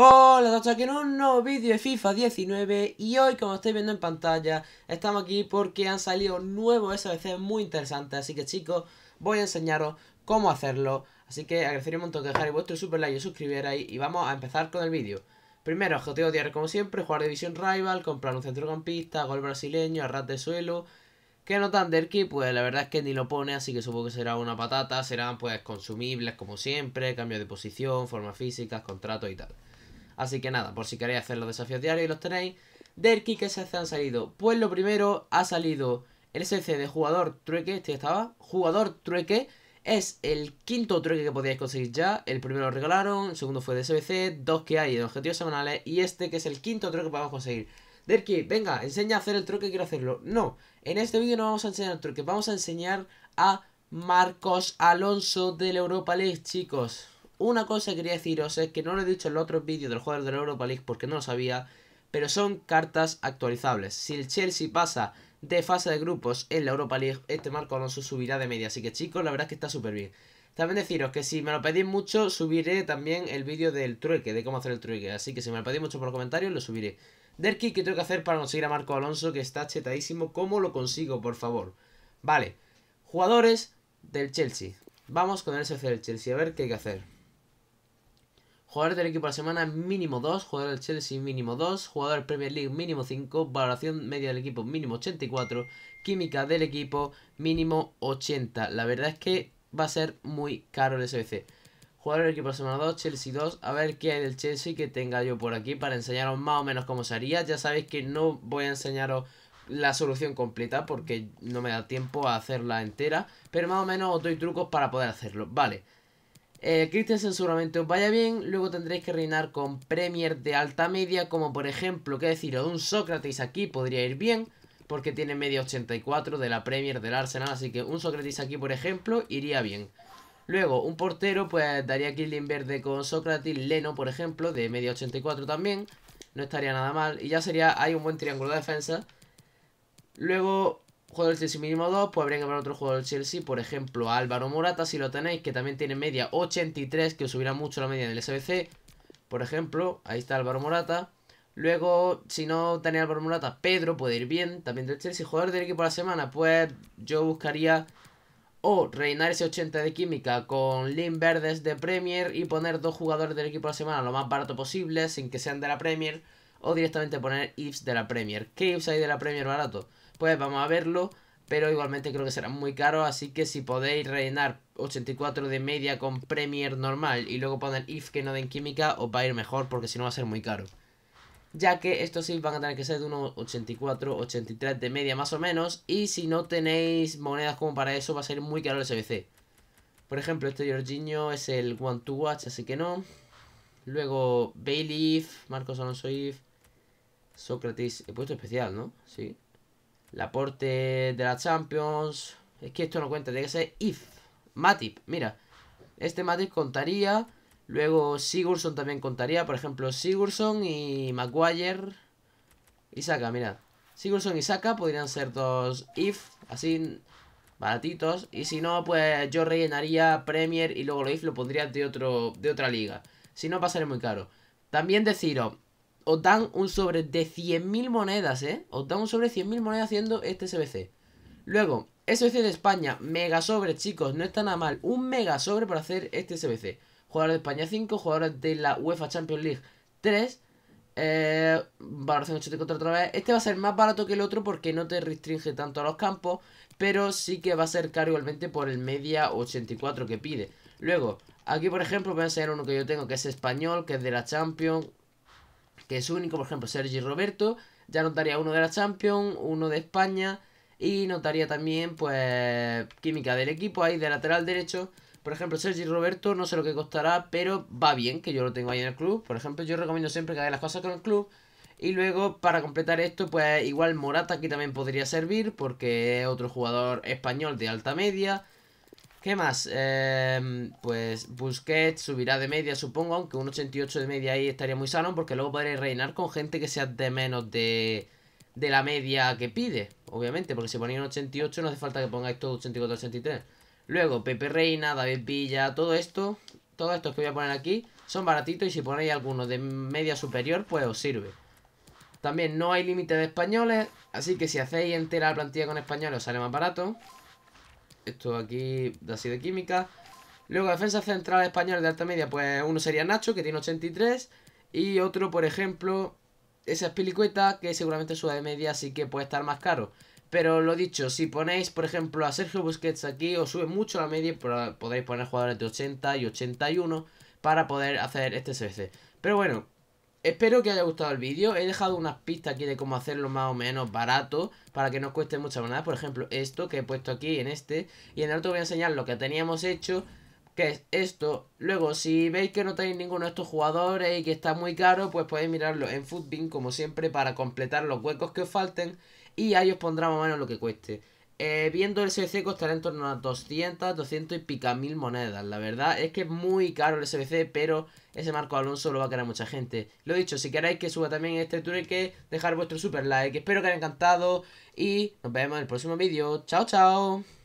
Hola, todos, aquí en un nuevo vídeo de FIFA 19 y hoy como estáis viendo en pantalla estamos aquí porque han salido nuevos SBC muy interesantes así que chicos voy a enseñaros cómo hacerlo así que agradecería un montón que dejarais vuestro super like y suscribierais y vamos a empezar con el vídeo Primero, objetivo diario como siempre, jugar división rival, comprar un centrocampista, gol brasileño, arras de suelo que no tan derky, pues la verdad es que ni lo pone, así que supongo que será una patata, serán pues consumibles como siempre, cambio de posición, formas físicas, contratos y tal Así que nada, por si queréis hacer los desafíos diarios y los tenéis. Derki que se han salido. Pues lo primero ha salido el SC de jugador trueque. Este estaba. Jugador trueque. Es el quinto trueque que podíais conseguir ya. El primero lo regalaron, el segundo fue de SBC, dos que hay en objetivos semanales y este que es el quinto trueque que podemos conseguir. Derki, venga, enseña a hacer el trueque, quiero hacerlo. No, en este vídeo no vamos a enseñar el truque. vamos a enseñar a Marcos Alonso del Europa League, chicos. Una cosa que quería deciros es que no lo he dicho en los otros vídeos del jugador de la Europa League porque no lo sabía, pero son cartas actualizables. Si el Chelsea pasa de fase de grupos en la Europa League, este Marco Alonso subirá de media. Así que chicos, la verdad es que está súper bien. También deciros que si me lo pedís mucho, subiré también el vídeo del trueque, de cómo hacer el trueque. Así que si me lo pedís mucho por los comentarios, lo subiré. Derki, ¿qué tengo que hacer para conseguir a Marco Alonso, que está chetadísimo. ¿Cómo lo consigo, por favor? Vale, jugadores del Chelsea. Vamos con el SC del Chelsea, a ver qué hay que hacer. Jugador del equipo de la semana mínimo 2, jugador del Chelsea mínimo 2, jugador Premier League mínimo 5, valoración media del equipo mínimo 84, química del equipo mínimo 80. La verdad es que va a ser muy caro el SBC. Jugador del equipo de la semana 2, Chelsea 2, a ver qué hay del Chelsea que tenga yo por aquí para enseñaros más o menos cómo se haría. Ya sabéis que no voy a enseñaros la solución completa porque no me da tiempo a hacerla entera, pero más o menos os doy trucos para poder hacerlo. Vale. Eh, seguramente os vaya bien, luego tendréis que reinar con Premier de alta media, como por ejemplo, qué decir, un Sócrates aquí podría ir bien, porque tiene media 84 de la Premier del Arsenal, así que un Sócrates aquí por ejemplo iría bien. Luego, un portero, pues daría Killing Verde con Sócrates, Leno por ejemplo, de media 84 también, no estaría nada mal, y ya sería, hay un buen triángulo de defensa. Luego, jugador del Chelsea mínimo 2, pues habría que ver otro jugador del Chelsea, por ejemplo, Álvaro Morata, si lo tenéis, que también tiene media 83, que os subirá mucho la media del SBC, por ejemplo, ahí está Álvaro Morata. Luego, si no tenéis Álvaro Morata, Pedro puede ir bien, también del Chelsea. Jugador del equipo de la semana, pues yo buscaría o reinar ese 80 de química con Lin Verdes de Premier y poner dos jugadores del equipo de la semana lo más barato posible, sin que sean de la Premier, o directamente poner Ives de la Premier. ¿Qué Ives hay de la Premier barato? pues vamos a verlo. Pero igualmente creo que será muy caro, así que si podéis rellenar 84 de media con Premier normal y luego poner if que no den química, os va a ir mejor porque si no va a ser muy caro. Ya que estos sí van a tener que ser de unos 84, 83 de media más o menos. Y si no tenéis monedas como para eso, va a ser muy caro el SBC. Por ejemplo, este Jorginho es el One to Watch, así que no. Luego Bailiff, Marcos Alonso If, Sócrates, he puesto especial, ¿no? Sí. El aporte de la Champions. Es que esto no cuenta, tiene que ser if. Matip, mira. Este Matip contaría. Luego Sigurdsson también contaría. Por ejemplo, Sigurdsson y Maguire. Y Saka, mira. Sigurdsson y Saka podrían ser dos if. Así baratitos. Y si no, pues yo rellenaría Premier y luego lo if lo pondría de, otro, de otra liga. Si no, pasaría muy caro. También deciros, os dan un sobre de 100.000 monedas, ¿eh? Os dan un sobre de 100.000 monedas haciendo este SBC. Luego, SBC de España, mega sobre, chicos, no está nada mal. Un mega sobre para hacer este SBC. Jugadores de España 5, jugadores de la UEFA Champions League 3. Eh, valoración contra otra vez. Este va a ser más barato que el otro porque no te restringe tanto a los campos. Pero sí que va a ser caro igualmente por el media 84 que pide. Luego, aquí por ejemplo voy a enseñar uno que yo tengo que es español, que es de la Champions que es único, por ejemplo, Sergi Roberto, ya notaría uno de la Champions, uno de España y notaría también pues química del equipo ahí de lateral derecho. Por ejemplo, Sergi Roberto no sé lo que costará, pero va bien que yo lo tengo ahí en el club. Por ejemplo, yo recomiendo siempre que haga las cosas con el club. Y luego, para completar esto, pues igual Morata aquí también podría servir porque es otro jugador español de alta media. ¿Qué más? Em, pues Busquets subirá de media, supongo, aunque un 88 de media ahí estaría muy sano, porque luego podréis reinar con gente que sea de menos de, de la media que pide, obviamente, porque si ponéis un 88 no hace falta que pongáis todo 84, 83. Luego, Pepe Reina, David Villa, todo esto, todo esto que voy a poner aquí, son baratitos y si ponéis alguno de media superior, pues os sirve. También no hay límite de españoles, así que si hacéis entera la plantilla con españoles os sale más barato. Esto aquí, así de química. Luego, defensa central español de alta media, pues uno sería Nacho, que tiene 83. Y otro, por ejemplo, esa es que seguramente sube de media, así que puede estar más caro. Pero lo dicho, si ponéis, por ejemplo, a Sergio Busquets aquí, os sube mucho la media, podéis poner jugadores de 80 y 81 para poder hacer este CBC. Pero bueno, Espero que haya gustado el vídeo, he dejado unas pistas aquí de cómo hacerlo más o menos barato para que no cueste mucha moneda, por ejemplo esto que he puesto aquí en este y en el otro voy a enseñar lo que teníamos hecho que es esto, luego si veis que no tenéis ninguno de estos jugadores y que está muy caro pues podéis mirarlo en Footbin como siempre para completar los huecos que os falten y ahí os pondrá más o menos lo que cueste eh, viendo el SBC costará en torno a 200, 200 y pica mil monedas. La verdad es que es muy caro el SBC, pero ese Marco Alonso lo va a querer mucha gente. Lo he dicho, si queréis que suba también este tour que dejar vuestro super like. Espero que haya encantado y nos vemos en el próximo vídeo. Chao, chao.